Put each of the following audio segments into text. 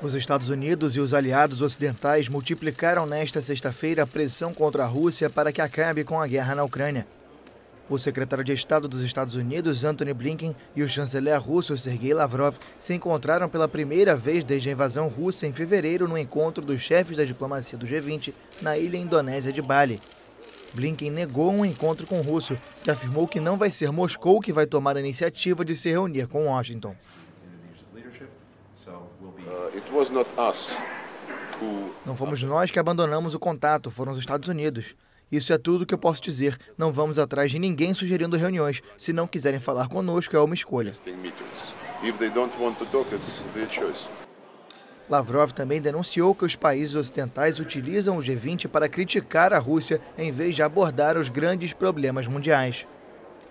Os Estados Unidos e os aliados ocidentais multiplicaram nesta sexta-feira a pressão contra a Rússia para que acabe com a guerra na Ucrânia. O secretário de Estado dos Estados Unidos, Antony Blinken, e o chanceler russo Sergei Lavrov se encontraram pela primeira vez desde a invasão russa em fevereiro no encontro dos chefes da diplomacia do G20 na ilha indonésia de Bali. Blinken negou um encontro com o russo, que afirmou que não vai ser Moscou que vai tomar a iniciativa de se reunir com Washington. Uh, não fomos nós que abandonamos o contato, foram os Estados Unidos. Isso é tudo que eu posso dizer. Não vamos atrás de ninguém sugerindo reuniões. Se não quiserem falar conosco, é uma escolha. Lavrov também denunciou que os países ocidentais utilizam o G20 para criticar a Rússia em vez de abordar os grandes problemas mundiais.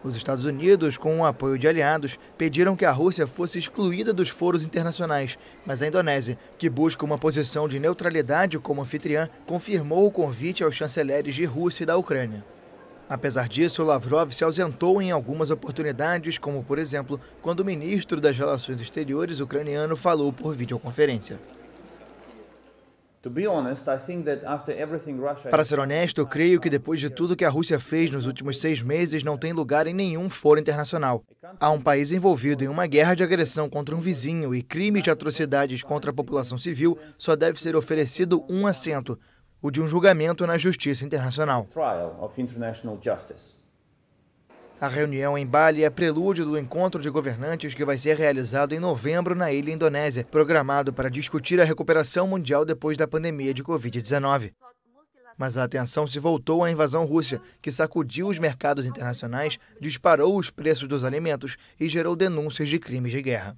Os Estados Unidos, com o apoio de aliados, pediram que a Rússia fosse excluída dos foros internacionais, mas a Indonésia, que busca uma posição de neutralidade como anfitriã, confirmou o convite aos chanceleres de Rússia e da Ucrânia. Apesar disso, Lavrov se ausentou em algumas oportunidades, como, por exemplo, quando o ministro das Relações Exteriores ucraniano falou por videoconferência. Para ser honesto, eu creio que depois de tudo que a Rússia fez nos últimos seis meses, não tem lugar em nenhum foro internacional. Há um país envolvido em uma guerra de agressão contra um vizinho e crimes de atrocidades contra a população civil só deve ser oferecido um assento, o de um julgamento na justiça internacional. A reunião em Bali é prelúdio do encontro de governantes que vai ser realizado em novembro na ilha indonésia, programado para discutir a recuperação mundial depois da pandemia de Covid-19. Mas a atenção se voltou à invasão russa, que sacudiu os mercados internacionais, disparou os preços dos alimentos e gerou denúncias de crimes de guerra.